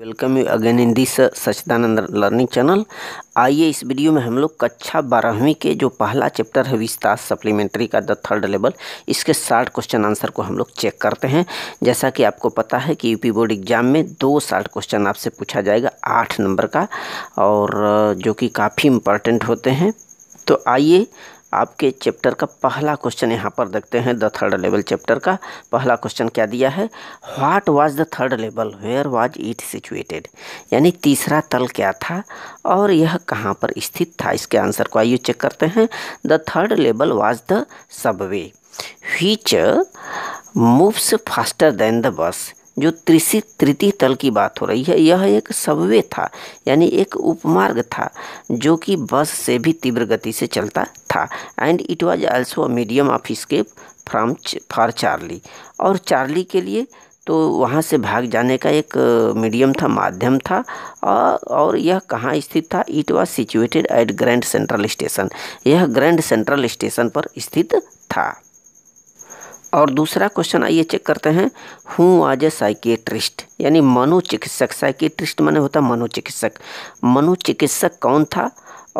Welcome you again in this Sachidanand learning channel आइए इस video में हम लोग कक्षा बारहवीं के जो पहला चैप्टर है विस्तार सप्लीमेंट्री का द थर्ड लेवल इसके साठ क्वेश्चन आंसर को हम लोग चेक करते हैं जैसा कि आपको पता है कि यूपी बोर्ड एग्जाम में दो साठ क्वेश्चन आपसे पूछा जाएगा आठ नंबर का और uh, जो कि काफ़ी इम्पोर्टेंट होते हैं तो आइए आपके चैप्टर का पहला क्वेश्चन यहाँ पर देखते हैं द थर्ड लेवल चैप्टर का पहला क्वेश्चन क्या दिया है what was the third level where was it situated यानी तीसरा तल क्या था और यह कहाँ पर स्थित था इसके आंसर को आइए चेक करते हैं the third level was the subway which moves faster than the bus जो त्रिशी तृतीय तल की बात हो रही है यह एक सबवे था यानी एक उपमार्ग था जो कि बस से भी तीव्र गति से चलता था and it was also a medium of escape from for Charlie और चार्ली के लिए तो वहाँ से भाग जाने का एक मीडियम था माध्यम था और यह कहाँ स्थित था it was situated at Grand Central Station यह ग्रैंड सेंट्रल स्टेशन पर स्थित था और दूसरा क्वेश्चन आइए चेक करते हैं हु आज ए साइकेट्रिस्ट यानी मनोचिकित्सक साइकेट्रिस्ट माने होता मनोचिकित्सक मनोचिकित्सक कौन था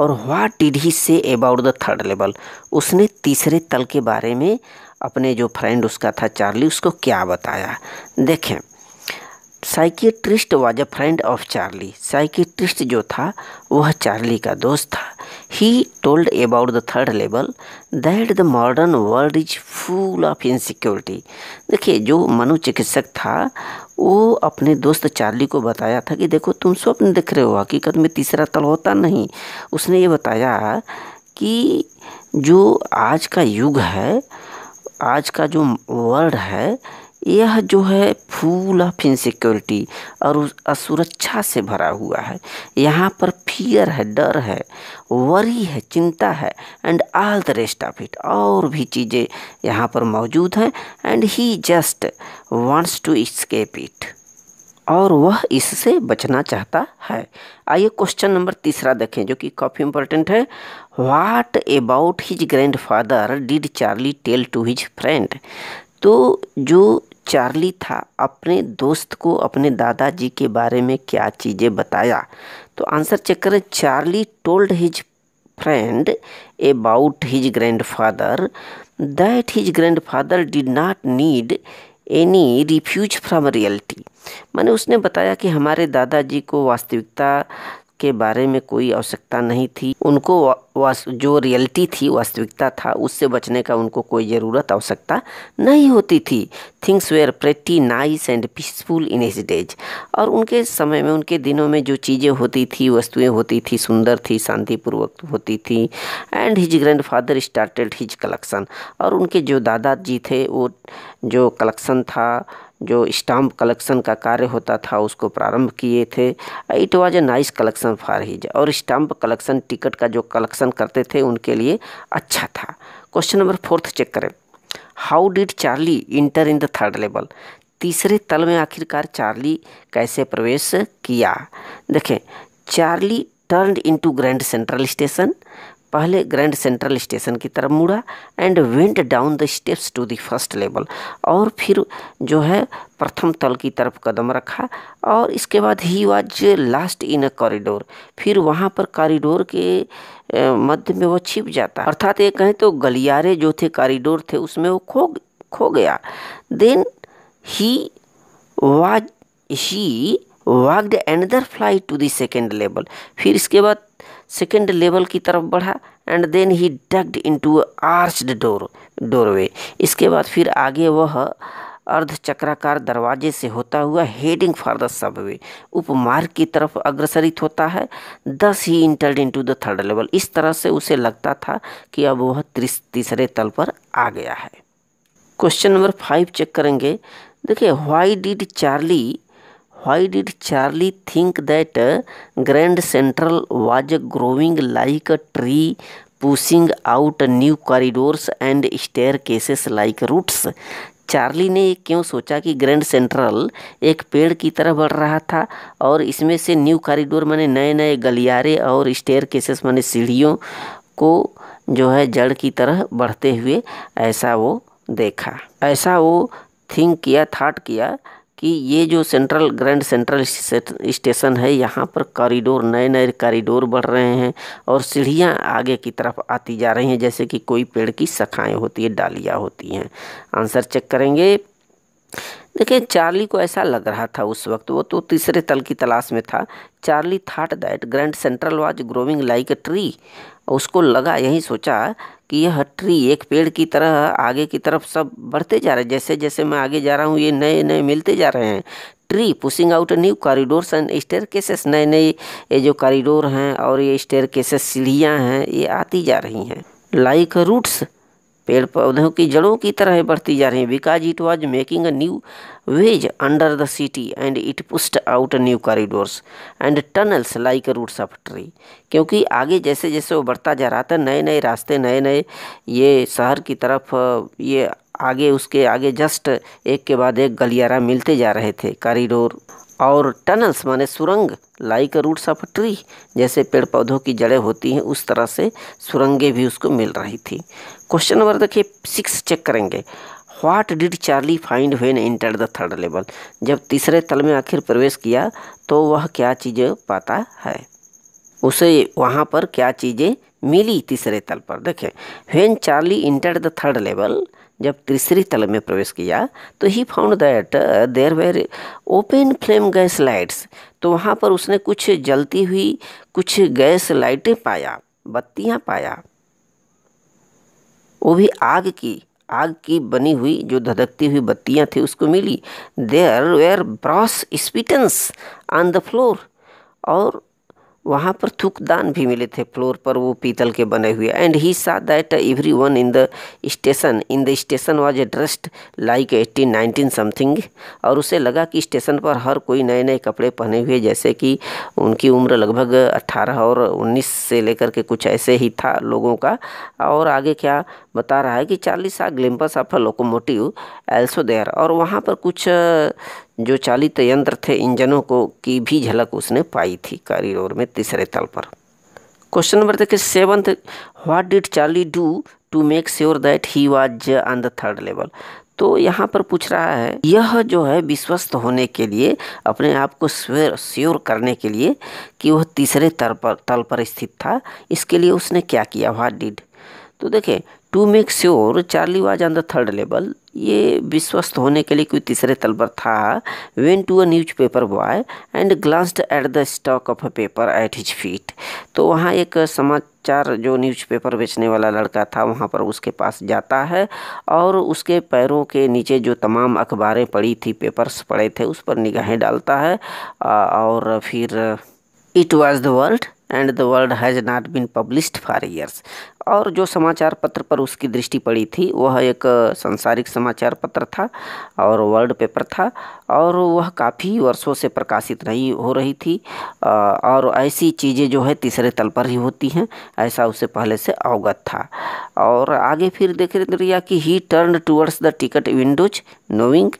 और what did he say about the third level उसने तीसरे तल के बारे में अपने जो फ्रेंड उसका था चार्ली उसको क्या बताया देखें psychiatrist was a friend of Charlie psychiatrist जो था वह चार्ली का दोस्त था he told about the third level that the modern world is full of insecurity देखिए जो मनोचिकित्सक था वो अपने दोस्त चार्ली को बताया था कि देखो तुम स्वप्न देख रहे हो हकीकत में तीसरा तल होता नहीं उसने ये बताया कि जो आज का युग है आज का जो वर्ल्ड है यह जो है फूल ऑफ इनसिक्योरिटी और असुरक्षा से भरा हुआ है यहाँ पर फियर है डर है वरी है चिंता है and all the rest of it और भी चीज़ें यहाँ पर मौजूद हैं and he just wants to escape it और वह इससे बचना चाहता है आइए क्वेश्चन नंबर तीसरा देखें जो कि काफ़ी इंपॉर्टेंट है what about his grandfather did Charlie tell to his friend तो जो चार्ली था अपने दोस्त को अपने दादाजी के बारे में क्या चीज़ें बताया तो आंसर चेक करें Charlie told his friend about his grandfather that his grandfather did not need any refuge from reality मैंने उसने बताया कि हमारे दादाजी को वास्तविकता के बारे में कोई आवश्यकता नहीं थी उनको जो रियलिटी थी वास्तविकता था उससे बचने का उनको कोई ज़रूरत आवश्यकता नहीं होती थी things were pretty nice and peaceful in his days और उनके समय में उनके दिनों में जो चीज़ें होती थी वस्तुएं होती थी सुंदर थी शांतिपूर्वक होती थी and his grandfather started his collection और उनके जो दादाजी थे वो जो कलेक्शन था जो स्टाम्प कलेक्शन का कार्य होता था उसको प्रारंभ किए थे it was a nice collection for his और स्टाम्प कलेक्शन टिकट टिकट का जो कलेक्शन करते थे उनके लिए अच्छा था क्वेश्चन नंबर फोर्थ चेक करें how did Charlie enter in the third level तीसरे तल में आखिरकार चार्ली कैसे प्रवेश किया देखें Charlie turn to Grand Central Station पहले ग्रैंड सेंट्रल स्टेशन की तरफ मुड़ा and went down the steps to the first level और फिर जो है प्रथम तल की तरफ कदम रखा और इसके बाद he was lost in a corridor फिर वहाँ पर कॉरिडोर के मध्य में वो छिप जाता अर्थात ये कहें तो गलियारे जो थे कॉरिडोर थे उसमें वो खो खो गया then he was he walked another flight to the second level फिर इसके बाद सेकेंड लेवल की तरफ बढ़ा and then he ducked into arched door doorway इसके बाद फिर आगे वह अर्धचक्राकार दरवाजे से होता हुआ हेडिंग फॉर द सबवे उपमार्ग की तरफ अग्रसरित होता है thus he entered into the third level इस तरह से उसे लगता था कि अब वह तीसरे तल पर आ गया है क्वेश्चन नंबर फाइव चेक करेंगे देखिए why did Charlie Why did Charlie think that Grand Central was growing like a tree pushing out new corridors and staircases like roots? Charlie ने क्यों सोचा कि ग्रैंड सेंट्रल एक पेड़ की तरह बढ़ रहा था और इसमें से न्यू कॉरिडोर मैंने नए नए गलियारे और स्टेयर केसेस मैंने सीढ़ियों को जो है जड़ की तरह बढ़ते हुए ऐसा वो देखा ऐसा वो थिंक किया थाट किया कि ये जो सेंट्रल ग्रैंड सेंट्रल स्टेशन है यहाँ पर कॉरिडोर नए नए कॉरिडोर बढ़ रहे हैं और सीढ़ियाँ आगे की तरफ आती जा रही हैं जैसे कि कोई पेड़ की शाखाएँ होती है डालियाँ होती हैं आंसर चेक करेंगे देखिए चार्ली को ऐसा लग रहा था उस वक्त वो तो तीसरे तल की तलाश में था Charlie thought that Grand Central was growing like a tree उसको लगा यही सोचा कि यह ट्री एक पेड़ की तरह आगे की तरफ सब बढ़ते जा रहे हैं जैसे जैसे मैं आगे जा रहा हूँ ये नए नए मिलते जा रहे हैं tree pushing out new corridors and staircases नए नए ये जो कॉरिडोर हैं और ये स्टेयर केसेस सीढ़ियाँ हैं ये आती जा रही हैं लाइक रूट्स पेड़ पौधों की जड़ों की तरह बढ़ती जा रही है because it was making a new ways under the city and it pushed out new corridors and tunnels like roots of tree क्योंकि आगे जैसे जैसे वो बढ़ता जा रहा था नए नए रास्ते नए नए ये शहर की तरफ ये आगे उसके आगे जस्ट एक के बाद एक गलियारा मिलते जा रहे थे कॉरिडोर और टनल्स माने सुरंग लाइक रूट्स ऑफ ट्री जैसे पेड़ पौधों की जड़ें होती हैं उस तरह से सुरंगें भी उसको मिल रही थी क्वेश्चन नंबर देखिए सिक्स चेक करेंगे what did Charlie find when enter the third level जब तीसरे तल में आखिर प्रवेश किया तो वह क्या चीज़ें पाता है उसे वहाँ पर क्या चीज़ें मिली तीसरे तल पर देखें when Charlie enter the third level जब तीसरी तल में प्रवेश किया तो he found that there were open flame gas lights तो वहाँ पर उसने कुछ जलती हुई कुछ गैस लाइटें पाया बत्तियाँ पाया वो भी आग की आग की बनी हुई जो धधकती हुई बत्तियाँ थी उसको मिली there were brass spittoons on the floor और वहाँ पर थूकदान भी मिले थे फ्लोर पर वो पीतल के बने हुए and he saw that every one in the station in the station was dressed like eighteen nineteen something और उसे लगा कि स्टेशन पर हर कोई नए नए कपड़े पहने हुए जैसे कि उनकी उम्र लगभग अट्ठारह और उन्नीस से लेकर के कुछ ऐसे ही था लोगों का और आगे क्या बता रहा है कि चालीस साल glimpse of a locomotive also there और वहाँ पर कुछ जो चालित यंत्र थे इंजनों को की भी झलक उसने पाई थी कारीडोर में तीसरे तल पर क्वेश्चन नंबर देखिए seventh what did Charlie do to make sure that he was on the third level तो यहाँ पर पूछ रहा है यह जो है विश्वस्त होने के लिए अपने आप को स्वेर श्योर करने के लिए कि वह तीसरे तल पर तल पर स्थित था इसके लिए उसने क्या किया व्हाट डिड तो देखें to make sure Charlie was on the third level ये विश्वस्त होने के लिए कोई तीसरे तल पर था went to a newspaper boy and glanced at the stack of a paper at his feet तो वहाँ एक समाचार जो न्यूज़पेपर बेचने वाला लड़का था वहाँ पर उसके पास जाता है और उसके पैरों के नीचे जो तमाम अखबारें पड़ी थी पेपर्स पड़े थे उस पर निगाहें डालता है और फिर it was the world and the world has not been published for years और जो समाचार पत्र पर उसकी दृष्टि पड़ी थी वह एक संसारिक समाचार पत्र था और वर्ल्ड पेपर था और वह काफ़ी वर्षों से प्रकाशित नहीं हो रही थी और ऐसी चीज़ें जो है तीसरे तल पर ही होती हैं ऐसा उसे पहले से अवगत था और आगे फिर देख रहे कि he turn towards the ticket windows knowing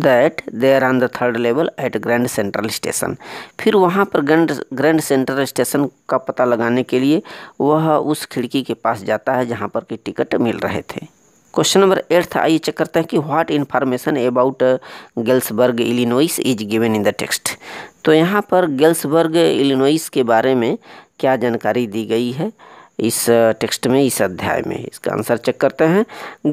that they are on the third level at Grand Central Station फिर वहाँ पर ग्रैंड ग्रैंड सेंट्रल स्टेशन का पता लगाने के लिए वह उस खिड़की के पास जाता है जहाँ पर कि टिकट मिल रहे थे क्वेश्चन नंबर एट्थ आइए चेक करते हैं कि what information about Galesburg Illinois is given in the text तो यहाँ पर गेल्सबर्ग इलिनोइस के बारे में क्या जानकारी दी गई है इस टेक्स्ट में इस अध्याय में इसका आंसर चेक करते हैं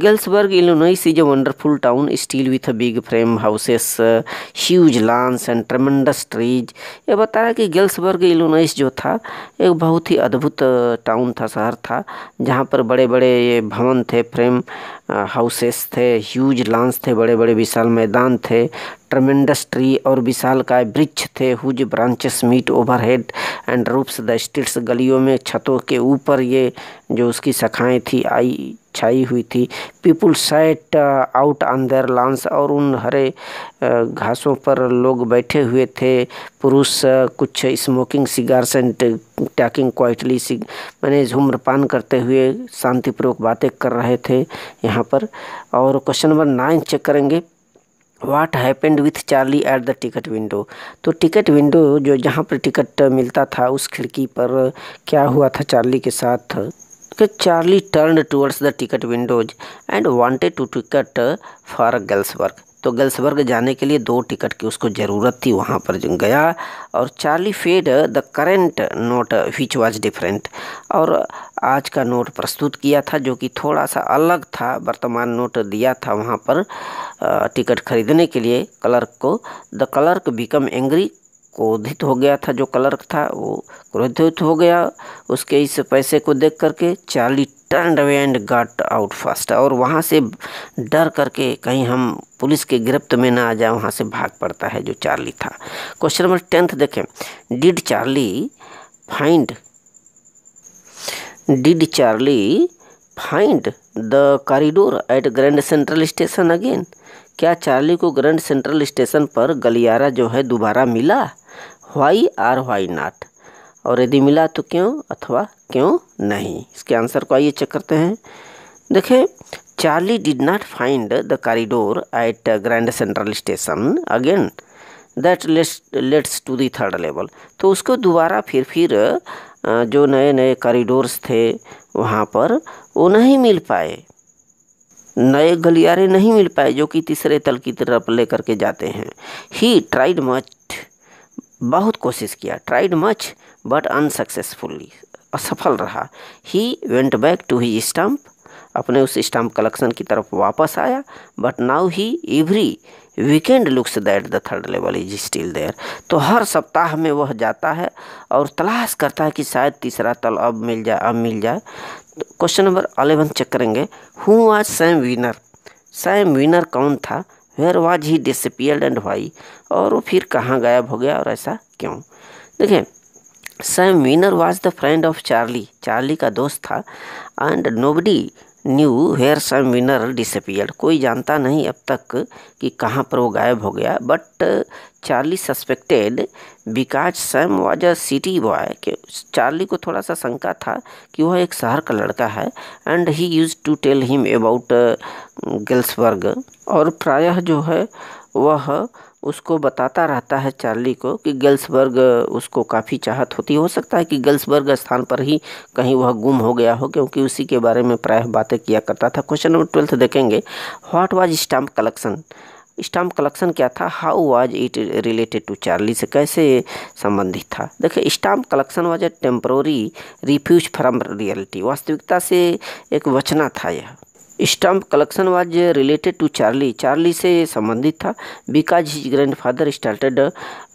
Galesburg Illinois is a wonderful town still with big frame houses huge lawns and tremendous trees ये बता रहा है कि गर्ल्सबर्ग इलोनोइस जो था एक बहुत ही अद्भुत टाउन था शहर था जहाँ पर बड़े बड़े ये भवन थे फ्रेम हाउसेस थे ह्यूज लांस थे बड़े बड़े विशाल मैदान थे ट्रमेंडस ट्री और का वृक्ष थे huge branches meet overhead and roofs the streets गलियों में छतों के ऊपर ये जो उसकी शाखाएँ थी आई छाई हुई थी people sat out on their lawns और उन हरे uh, घासों पर लोग बैठे हुए थे पुरुष uh, कुछ smoking cigars and talking quietly सिग मैंने झूम्रपान करते हुए शांतिपूर्वक बातें कर रहे थे यहाँ पर और क्वेश्चन नंबर नाइन चेक करेंगे what happened with Charlie at the ticket window तो टिकट विंडो जो जहाँ पर टिकट मिलता था उस खिड़की पर क्या हुआ था चार्ली के साथ कि Charlie turn towards the ticket windows and wanted to ticket for Galesburg तो गल्सबर्ग जाने के लिए दो टिकट की उसको ज़रूरत थी वहाँ पर गया और Charlie paid the current note which was different और आज का नोट प्रस्तुत किया था जो कि थोड़ा सा अलग था वर्तमान नोट दिया था वहाँ पर टिकट खरीदने के लिए क्लर्क को द क्लर्क बिकम एंग्री क्रोधित हो गया था जो क्लर्क था वो क्रोधित हो गया उसके इस पैसे को देख करके Charlie run away and got out fast और वहाँ से डर करके कहीं हम पुलिस के गिरफ्त में ना आ जाए वहाँ से भाग पड़ता है जो चार्ली था क्वेश्चन नंबर टेंथ देखें did Charlie find did Charlie find the corridor at Grand Central Station again क्या चार्ली को ग्रैंड सेंट्रल स्टेशन पर गलियारा जो है दोबारा मिला वाई आर वाई नाट और यदि मिला तो क्यों अथवा क्यों नहीं इसके आंसर को आइए चेक करते हैं देखें Charlie did not find the corridor at Grand Central Station again that leads to the third level तो उसको दोबारा फिर फिर जो नए नए कॉरिडोर्स थे वहाँ पर वो नहीं मिल पाए नए गलियारे नहीं मिल पाए जो कि तीसरे तल की तरफ ले करके जाते हैं ही ट्राइड मच बहुत कोशिश किया ट्राइड मच बट अनसक्सेसफुली असफल रहा he went back to he stamp अपने उस स्टाम्प कलेक्शन की तरफ वापस आया but now he every weekend looks that the third level is still there तो हर सप्ताह में वह जाता है और तलाश करता है कि शायद तीसरा तल अब मिल जाए अब मिल जाए क्वेश्चन नंबर अलेवन चेक करेंगे who was Sam Weiner Sam Weiner कौन था where was he disappeared and why और वो फिर कहाँ गायब हो गया और ऐसा क्यों देखें Sam Weiner was the friend of Charlie Charlie का दोस्त था and nobody knew where Sam Weiner disappear कोई जानता नहीं अब तक कि कहाँ पर वो गायब हो गया but Charlie suspected because Sam was a city boy कि चार्ली को थोड़ा सा शंका था कि वह एक शहर का लड़का है and he used to tell him about Galesburg और प्रायः जो है वह उसको बताता रहता है चार्ली को कि गल्सबर्ग उसको काफ़ी चाहत होती हो सकता है कि गल्सबर्ग स्थान पर ही कहीं वह गुम हो गया हो क्योंकि उसी के बारे में प्रायः बातें किया करता था क्वेश्चन नंबर ट्वेल्थ देखेंगे what was stamp collection stamp collection क्या था how was it related to Charlie से कैसे संबंधित था देखिए stamp collection was a temporary refuge from reality वास्तविकता से एक वचना था यह stamp collection was related to Charlie Charlie से संबंधित था because his grandfather started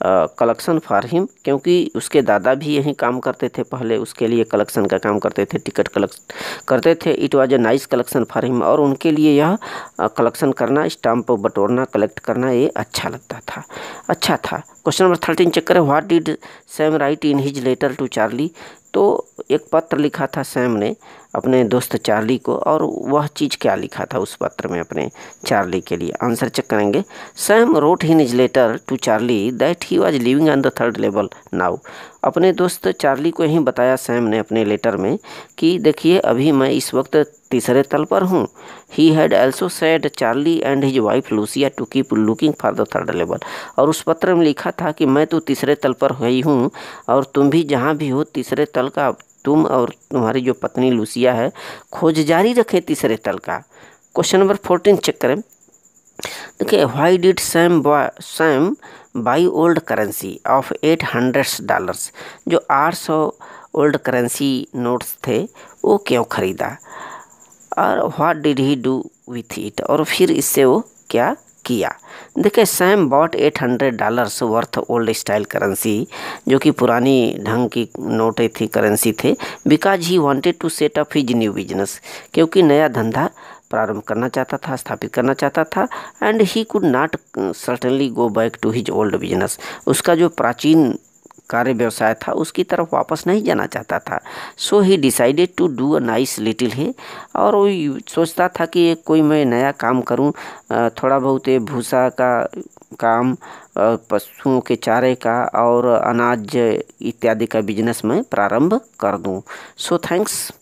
collection for him क्योंकि उसके दादा भी यहीं काम करते थे पहले उसके लिए कलेक्शन का काम करते थे टिकट कलेक्ट करते थे it was a nice collection for him और उनके लिए यह कलेक्शन करना स्टाम्प बटोरना कलेक्ट करना ये अच्छा लगता था अच्छा था क्वेश्चन नंबर थर्टीन चेक करें what did Sam write in his letter to Charlie तो एक पत्र लिखा था सैम ने अपने दोस्त चार्ली को और वह चीज़ क्या लिखा था उस पत्र में अपने चार्ली के लिए आंसर चेक करेंगे Sam wrote in his letter to Charlie that he was living on the third level now अपने दोस्त चार्ली को ही बताया सैम ने अपने लेटर में कि देखिए अभी मैं इस वक्त तीसरे तल पर हूँ he had also said Charlie and his wife Louisa to keep looking for the third level और उस पत्र में लिखा था कि मैं तो तीसरे तल पर ही हूँ और तुम भी जहाँ भी हो तीसरे तल का तुम और तुम्हारी जो पत्नी लूसिया है खोज जारी रखें तीसरे तल का क्वेश्चन नंबर फोर्टीन चेक करें देखिए why did Sam Sam buy old currency of eight hundreds dollars जो आठ सौ ओल्ड करेंसी नोट्स थे वो क्यों ख़रीदा और what did he do with it और फिर इससे वो क्या किया देखिए Sam bought eight hundred dollars worth old style currency जो कि पुरानी ढंग की नोटें थी करेंसी थे because he wanted to set up his new business क्योंकि नया धंधा प्रारंभ करना चाहता था स्थापित करना चाहता था and he could not certainly go back to his old business उसका जो प्राचीन कार्य व्यवसाय था उसकी तरफ वापस नहीं जाना चाहता था so he decided to do a nice little है और वो सोचता था कि कोई मैं नया काम करूं थोड़ा बहुत भूसा का काम पशुओं के चारे का और अनाज इत्यादि का बिजनेस मैं प्रारंभ कर दूं सो थैंक्स